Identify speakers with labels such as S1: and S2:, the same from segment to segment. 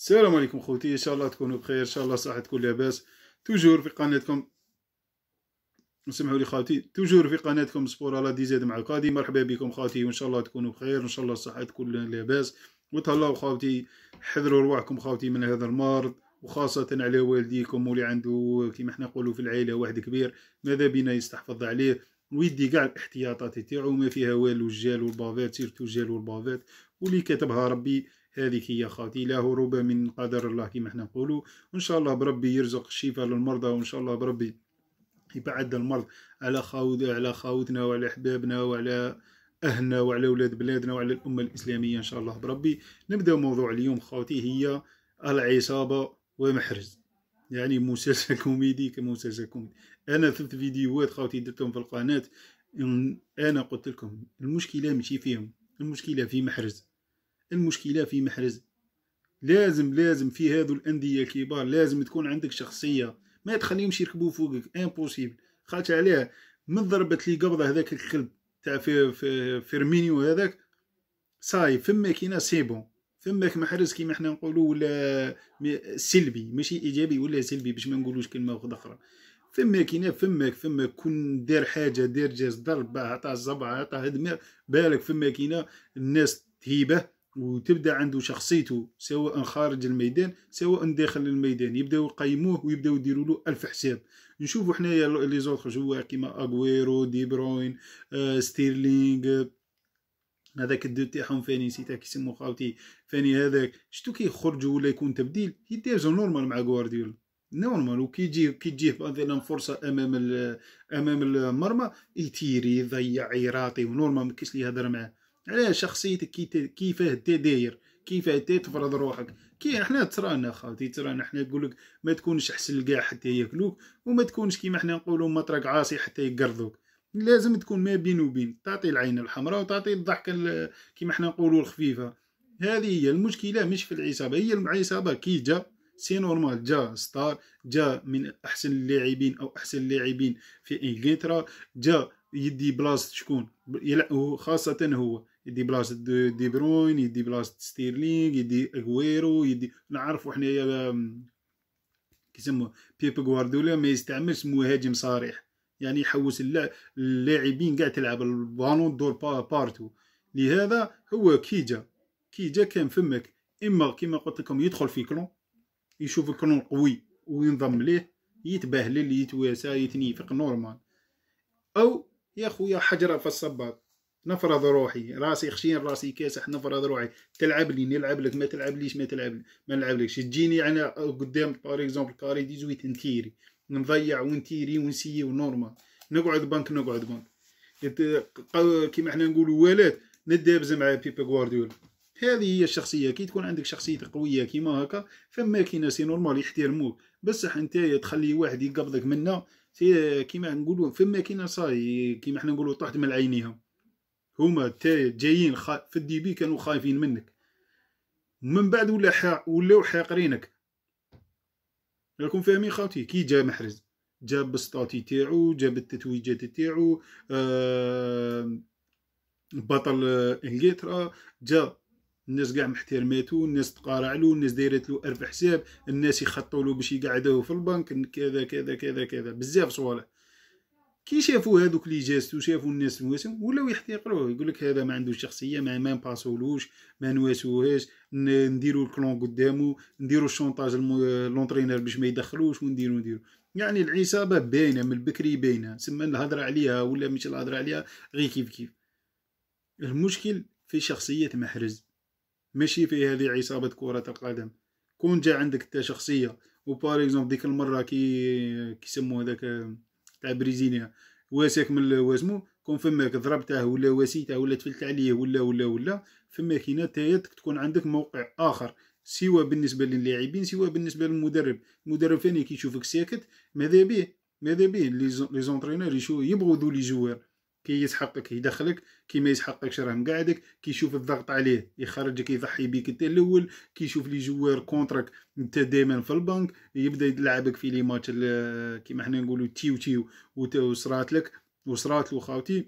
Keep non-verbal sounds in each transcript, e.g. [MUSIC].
S1: السلام عليكم خوتي ان شاء الله تكونوا بخير ان شاء الله صحتكم لاباس توجور في قناتكم اسمحوا لي خالتي توجور في قناتكم سبور على دي زاد مع القادي مرحبا بكم خالتي وان شاء الله تكونوا بخير ان شاء الله صحتكم لاباس وتهلاو خوتي حذروا رواحكم خوتي من هذا المرض وخاصة على والديكم واللي عنده كيما حنا نقولوا في العائلة واحد كبير ماذا بينا يستحفظ عليه ويدي كاع الاحتياطات تاعو ما فيها والو الجال والبافات سيرتو الجال والبافات واللي كتبها ربي هذيك هي خاطي لا هروب من قدر الله كما احنا نقولوا وان شاء الله بربي يرزق الشفاء للمرضى وان شاء الله بربي يبعد المرض على خاوت على خاوتنا وعلى احبابنا وعلى اهلنا وعلى ولاد بلادنا وعلى الامه الاسلاميه ان شاء الله بربي نبدا موضوع اليوم خاوتي هي العصابه ومحرز يعني مسلسل [LAUGHS] كوميدي كمسلسل كوميدي انا ثلاث فيديوهات خاوتي درتهم في القناه انا قلت لكم المشكله ماشي فيهم المشكله في محرز المشكله في محرز لازم لازم في هذو الانديه الكبار لازم تكون عندك شخصيه ما تخليهمش يركبوا فوقك امبوسيبل خاطر علاه من ضربه لي قبضه هذاك الكلب تاع في في فيرمينيو هذاك صاي فما كينا سي بون فماك محرز كيما حنا نقولوا ولا سلبي ماشي ايجابي ولا سلبي باش ما نقولوش كلمه واحده اخرى فما كينا فماك فما كون دير حاجه دير جاز ضرب عطاه زبعه عطاه دماغ بالك فما كينا الناس تهيبه وتبدا عنده شخصيته سواء خارج الميدان سواء داخل الميدان يبداو يقيموه ويبداو يديروا له الف حساب نشوفوا حنايا لي زوتر جوا كيما اغويرو دي بروين آه ستيرلينغ آه، هذاك الدو تاعهم فاني نسيتها كيسمو خاوتي فاني هذاك شتو كي يخرجوا ولا يكون تبديل يديرزو نورمال مع غوارديولا نورمال وكي يجي كي تجيه مثلا فرصه امام امام المرمى يتيري يضيع يراطي ونورمال ما كاينش لي هضره معاه علاه شخصيتك كي كيفاه انت داير كيفاه انت تفرض روحك كي احنا ترانا خالتي ترانا احنا نقولك ما تكونش احسن لكاع حتى ياكلوك وما تكونش كيما احنا نقولوا مطرق عاصي حتى يقرضوك لازم تكون ما بين وبين تعطي العين الحمراء وتعطي الضحكه كيما احنا نقولوا الخفيفه هذه هي المشكله مش في العصابه هي العصابه كي جا سي نورمال جا ستار جا من احسن اللاعبين او احسن اللاعبين في انجلترا جا يدي بلاصه شكون خاصه هو يدي بلاصه دي, دي بروين يدي بلاصه ستيرلينغ يدي اغويرو يدي نعرفوا حنايا كيسمو بيب غوارديولا ما يستعملش مهاجم صريح يعني يحوس اللاعبين قاع تلعب البالون دور بارتو لهذا هو كي جا كي جا كان فمك اما كما قلت لكم يدخل في كلون يشوف كلون قوي وينضم ليه يتبهلل يتواسى يتنيفق نورمال او يا خويا حجره في الصباط نفرض روحي راسي خشين راسي كاسح نفرض روحي تلعب لي نلعب لك ما تلعب ليش ما تلعب لي. ما نلعب لكش تجيني انا يعني قدام بار اكزومبل كاري زويت نتيري نضيع ونتيري ونسيي ونورمال نقعد بنك نقعد بنك كيما حنا نقولوا والات ندابز مع بيبي غوارديولا هذه هي الشخصية كي تكون عندك شخصية قوية كيما هكا فما كي ناس نورمال يحترموك بصح انت تخلي واحد يقبضك منا كيما نقولوا فما كي ناس كيما حنا نقولوا طحت من عينيهم هما جايين خا... في الديبي كانوا خايفين منك من بعد ولا حا ولاو حاقرينك راكم فاهمين خاوتي كي جا محرز جاب بسطاتي تاعو جاب التتويجات تاعو آه بطل انجلترا جا الناس كاع محترماتو الناس تقارعلو الناس دايرتلو الف حساب الناس يخطولو باش يقعدوه في البنك كذا كذا كذا كذا بزاف صوالح كي شافوا هذوك لي جاستو شافوا الناس نواسهم ولاو يحتقروه يقول لك هذا ما عندوش شخصيه ما ما نباسولوش ما نواسوهاش نديروا الكلون قدامه نديروا الشونطاج لونترينر باش ما يدخلوش ونديروا نديروا يعني العصابه باينه من البكري باينه سما الهضره عليها ولا مش الهضره عليها غير كيف كيف المشكل في شخصيه محرز ماشي في هذه عصابه كره القدم كون جا عندك انت شخصيه وبار ديك المره كي كيسموه هذاك تاع بريزيليان واساك من واسمو كون فماك ضربته ولا واسيته ولا تفلت عليه ولا ولا ولا فما كينا تايتك تكون عندك موقع اخر سوى بالنسبه للاعبين سوى بالنسبه للمدرب المدرب فاني كي يشوفك ساكت ماذا بيه ماذا بيه لي زونترينور يشوف يبغوا ذو لي جوار كي يسحقك يدخلك كي ما يسحقكش راه مقعدك كي يشوف الضغط عليه يخرجك يضحي بيك انت الاول كي يشوف لي جوار كونترك انت دائما في البنك يبدا يلعبك في لي ماتش [HESITATION] كيما حنا نقولوا تيو تيو وصرات لك وصرات له خاوتي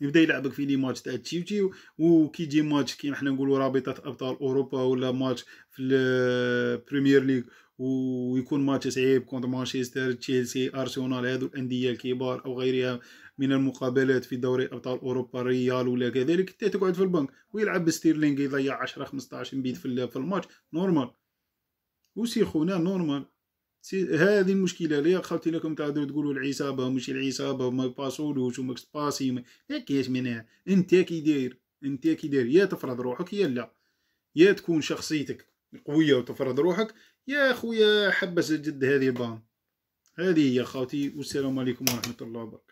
S1: يبدا يلعبك في لي ماتش تاع تيو تيو وكي يجي ماتش كيما حنا نقولوا رابطه ابطال اوروبا ولا ماتش في البريمير ليغ [HESITATION] ويكون ماتش صعيب كونتر مانشستر تشيلسي ارسنال هذو الانديه الكبار او غيرها من المقابلات في دوري ابطال اوروبا ريال ولا كذلك انت تقعد في البنك ويلعب بستيرلينغ يضيع 10 15 بيت في في الماتش نورمال وسي خونا نورمال هذه المشكله اللي خاوتي لكم تقدروا تقولوا العصابه مش العصابه ما باسولوش وما باسي ما منها انت كي داير انت كي داير يا تفرض روحك يا لا يا تكون شخصيتك قويه وتفرض روحك يا خويا حبس الجد هذه بان هذه هي خاوتي والسلام عليكم ورحمه الله وبركاته